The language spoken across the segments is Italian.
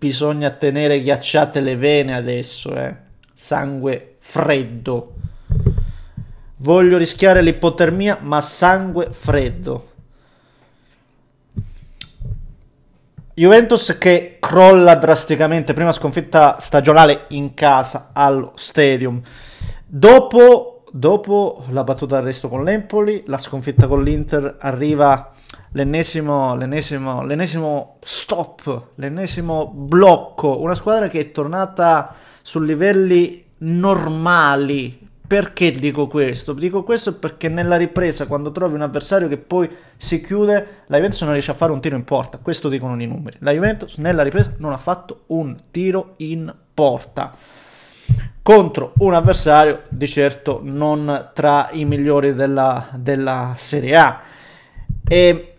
bisogna tenere ghiacciate le vene adesso, eh. Sangue freddo. Voglio rischiare l'ipotermia, ma sangue freddo. Juventus che crolla drasticamente, prima sconfitta stagionale in casa allo Stadium. Dopo, dopo la battuta d'arresto con l'Empoli, la sconfitta con l'Inter arriva l'ennesimo, l'ennesimo, l'ennesimo stop, l'ennesimo blocco, una squadra che è tornata su livelli normali. Perché dico questo? Dico questo perché nella ripresa, quando trovi un avversario che poi si chiude, la Juventus non riesce a fare un tiro in porta. Questo dicono i numeri. La Juventus nella ripresa non ha fatto un tiro in porta contro un avversario di certo non tra i migliori della, della Serie A. E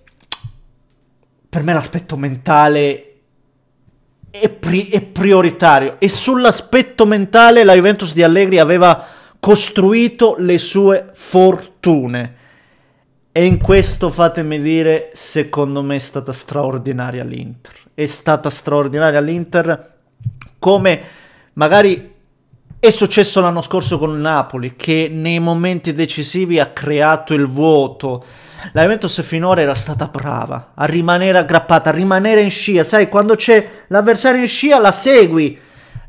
per me l'aspetto mentale è, pri è prioritario e sull'aspetto mentale la Juventus di Allegri aveva costruito le sue fortune. E in questo fatemi dire, secondo me è stata straordinaria l'Inter. È stata straordinaria l'Inter come magari è successo l'anno scorso con Napoli, che nei momenti decisivi ha creato il vuoto la Juventus finora era stata brava a rimanere aggrappata, a rimanere in scia. Sai, quando c'è l'avversario in scia la segui.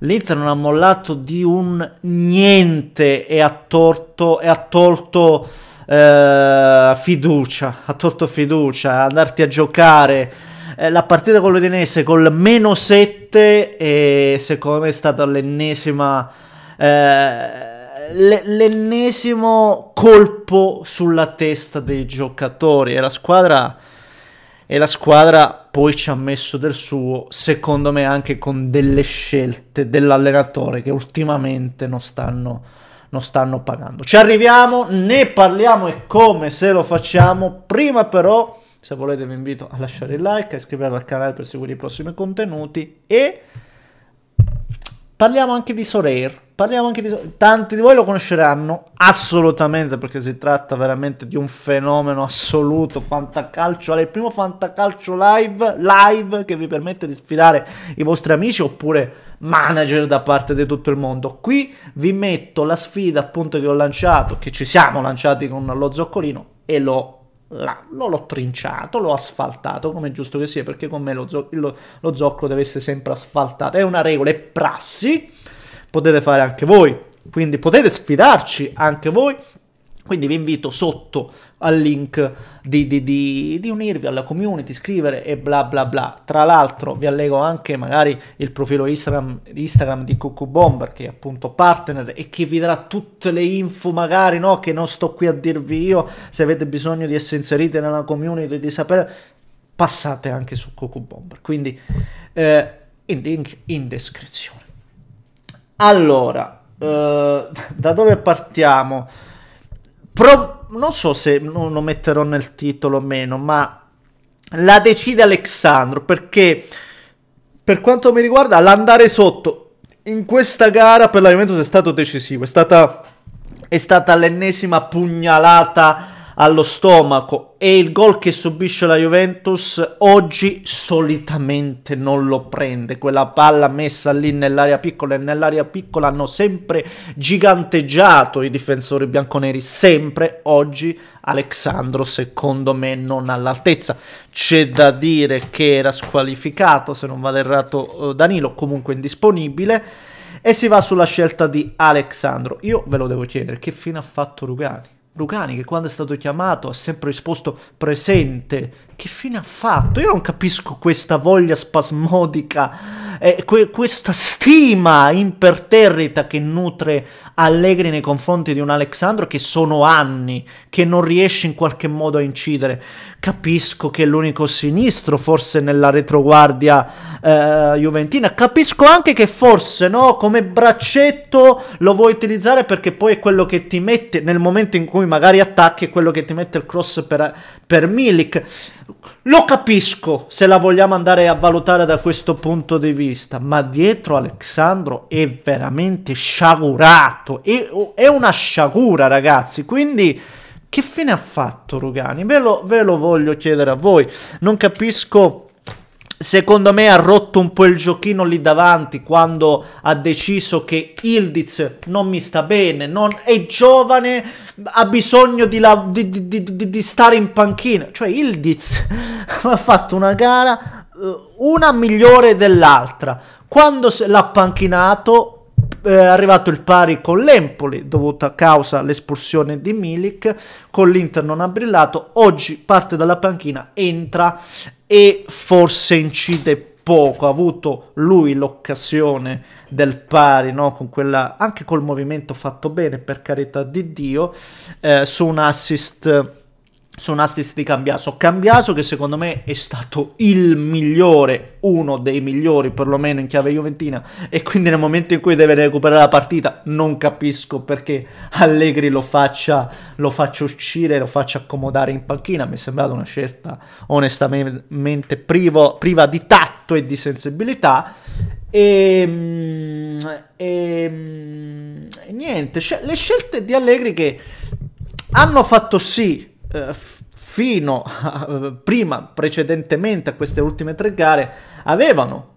L'Inter non ha mollato di un niente e ha, torto, e ha tolto eh, fiducia. Ha tolto fiducia, andarti a giocare. Eh, la partita con l'Udinese col meno 7 e secondo me è stata l'ennesima... Eh, l'ennesimo colpo sulla testa dei giocatori e la squadra e la squadra poi ci ha messo del suo, secondo me anche con delle scelte dell'allenatore che ultimamente non stanno, non stanno pagando. Ci arriviamo, ne parliamo e come se lo facciamo, prima però se volete vi invito a lasciare il like, a iscrivervi al canale per seguire i prossimi contenuti e... Parliamo anche di Soreir. Parliamo anche di Tanti di voi lo conosceranno assolutamente perché si tratta veramente di un fenomeno assoluto. Fantacalcio, è il primo fantacalcio live, live che vi permette di sfidare i vostri amici oppure manager da parte di tutto il mondo. Qui vi metto la sfida appunto che ho lanciato, che ci siamo lanciati con lo zoccolino e lo là, l'ho trinciato, l'ho asfaltato, come è giusto che sia, perché con me lo, zo- lo, lo zoccolo deve essere sempre asfaltato. È una regola, è prassi, potete fare anche voi, quindi potete sfidarci anche voi quindi vi invito sotto al link di, di, di, di, unirvi alla community, scrivere e bla bla bla. Tra l'altro vi allego anche magari il profilo Instagram, Instagram di Cuckoo Bomber che è appunto partner e che vi darà tutte le info magari no, che non sto qui a dirvi io. Se avete bisogno di essere inseriti nella community, di sapere, passate anche su Cuckoo Bomber. Quindi eh, il link in descrizione. Allora, eh, da dove partiamo? Pro- non so se non lo metterò nel titolo o meno, ma la decide Alexandro perché per quanto mi riguarda l'andare sotto in questa gara per la Juventus è stato decisivo, è stata, è stata l'ennesima pugnalata allo stomaco e il gol che subisce la Juventus oggi solitamente non lo prende. Quella palla messa lì nell'area piccola e nell'area piccola hanno sempre giganteggiato i difensori bianconeri, sempre oggi Alexandro secondo me non all'altezza. C'è da dire che era squalificato, se non vado errato eh, Danilo, comunque indisponibile e si va sulla scelta di Alexandro. Io ve lo devo chiedere, che fine ha fatto Rugani? Rugani che quando è stato chiamato ha sempre risposto presente che fine ha fatto? Io non capisco questa voglia spasmodica, eh, que questa stima imperterrita che nutre Allegri nei confronti di un Alexandro che sono anni che non riesce in qualche modo a incidere. Capisco che è l'unico sinistro forse nella retroguardia eh, juventina, capisco anche che forse no, come braccetto lo vuoi utilizzare perché poi è quello che ti mette nel momento in cui magari attacchi, è quello che ti mette il cross per, per Milik lo capisco se la vogliamo andare a valutare da questo punto di vista, ma dietro Alessandro è veramente sciagurato. È, è una sciagura, ragazzi. Quindi. Che fine ha fatto Rugani? Ve lo, ve lo voglio chiedere a voi. Non capisco secondo me ha rotto un po' il giochino lì davanti quando ha deciso che Ildiz non mi sta bene, non è giovane, ha bisogno di, la, di, di, di stare in panchina. Cioè Ildiz ha fatto una gara eh, una migliore dell'altra. Quando l'ha panchinato eh, è arrivato il pari con l'Empoli dovuta a causa all'espulsione di Milik con l'Inter non ha brillato oggi parte dalla panchina entra e forse incide poco. Ha avuto lui l'occasione del pari, no? Con quella, anche col movimento fatto bene, per carità di Dio, eh, su un assist su un assist di Cambiaso. Cambiaso che secondo me è stato il migliore, uno dei migliori perlomeno in chiave juventina e quindi nel momento in cui deve recuperare la partita non capisco perché Allegri lo faccia, lo faccia uscire, lo faccia accomodare in panchina, mi è sembrata una scelta onestamente privo, priva di tatto e di sensibilità e, ehm, e ehm, niente, le scelte di Allegri che hanno fatto sì eh, fino a, prima, precedentemente a queste ultime tre gare, avevano.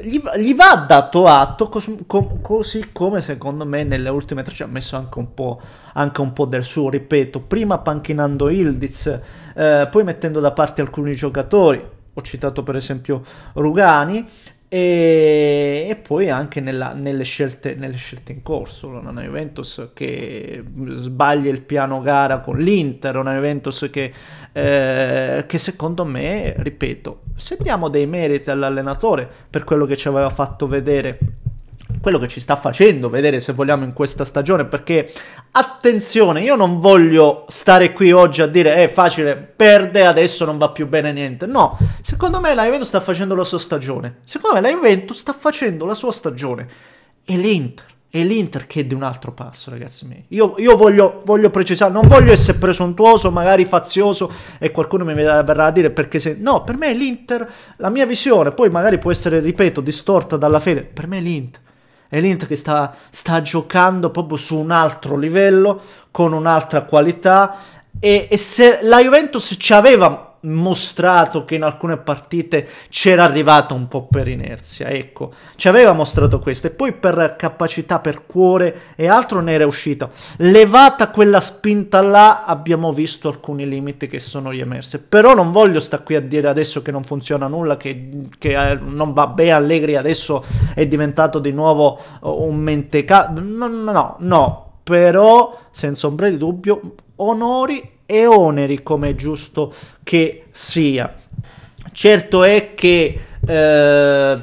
gli, gli, va dato atto, cos, com, così come secondo me nelle ultime tre ci ha messo anche un, anche un po', del suo, ripeto, prima panchinando Ildiz, eh, poi mettendo da parte alcuni giocatori, ho citato per esempio Rugani, e, e poi anche nella, nelle, scelte, nelle, scelte, in corso, una Juventus che sbaglia il piano gara con l'Inter, una Juventus che, eh, che secondo me, ripeto, se diamo dei meriti all'allenatore per quello che ci aveva fatto vedere quello che ci sta facendo vedere se vogliamo in questa stagione perché attenzione io non voglio stare qui oggi a dire è eh, facile perde adesso non va più bene niente no secondo me la Juventus sta facendo la sua stagione secondo me la Juventus sta facendo la sua stagione e l'Inter è l'Inter che è di un altro passo, ragazzi miei. Io, io voglio, voglio, precisare, non voglio essere presuntuoso, magari fazioso, e qualcuno mi verrà a dire perché se... No, per me l'Inter, la mia visione, poi magari può essere, ripeto, distorta dalla fede, per me l'Inter è l'Inter che sta, sta giocando proprio su un altro livello, con un'altra qualità. E, e se la Juventus ci aveva mostrato che in alcune partite c'era arrivata un po' per inerzia, ecco, ci aveva mostrato questo e poi per capacità, per cuore e altro ne era uscito. Levata quella spinta là abbiamo visto alcuni limiti che sono riemersi, però non voglio stare qui a dire adesso che non funziona nulla, che, che eh, non va bene Allegri adesso è diventato di nuovo eh, un mentecato, no, no, no, però senza ombra di dubbio onori e oneri come è giusto che sia. Certo è che, eh,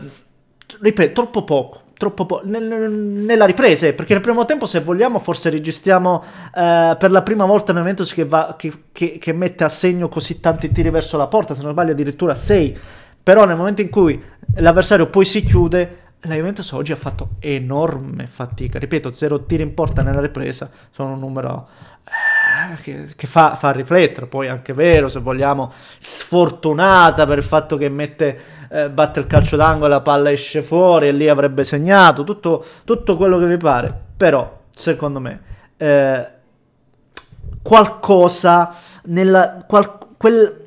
ripeto, troppo poco, troppo po- nella ripresa, eh, perché nel primo tempo, se vogliamo, forse registriamo eh, per la prima volta un Juventus che, va, che, che, che, mette a segno così tanti tiri verso la porta, se non sbaglio addirittura 6, però nel momento in cui l'avversario poi si chiude, la Juventus oggi ha fatto enorme fatica, ripeto, zero tiri in porta nella ripresa, sono un numero... Eh, che, che fa, fa, riflettere, poi anche vero, se vogliamo, sfortunata per il fatto che mette, eh, batte il calcio d'angolo, e la palla esce fuori e lì avrebbe segnato, tutto, tutto quello che vi pare, però secondo me eh, qualcosa nella... Qual, quel,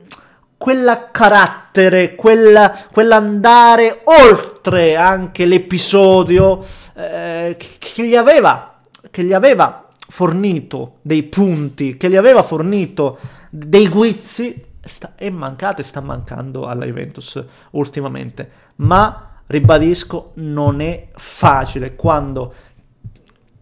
quella carattere, quella, quell'andare oltre anche l'episodio eh, che, che, gli aveva, che gli aveva fornito dei punti, che gli aveva fornito dei guizzi, sta, è mancata e sta mancando alla Juventus ultimamente. Ma, ribadisco, non è facile quando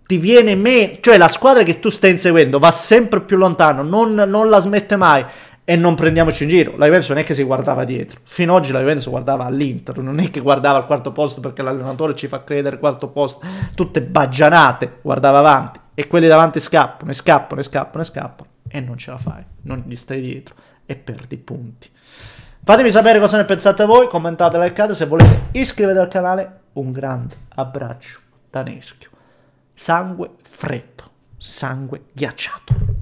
ti viene meno, cioè la squadra che tu stai inseguendo va sempre più lontano, non, non la smette mai. E non prendiamoci in giro, la Juventus non è che si guardava dietro, fino ad oggi la Juventus guardava all'Inter, non è che guardava al quarto posto perché l'allenatore ci fa credere quarto posto, tutte baggianate, guardava avanti, e quelli davanti scappano e scappano e scappano e scappano e non ce la fai, non gli stai dietro e perdi punti. Fatemi sapere cosa ne pensate voi, commentate, like, se volete iscrivetevi al canale, un grande abbraccio da Neschio. Sangue freddo, sangue ghiacciato.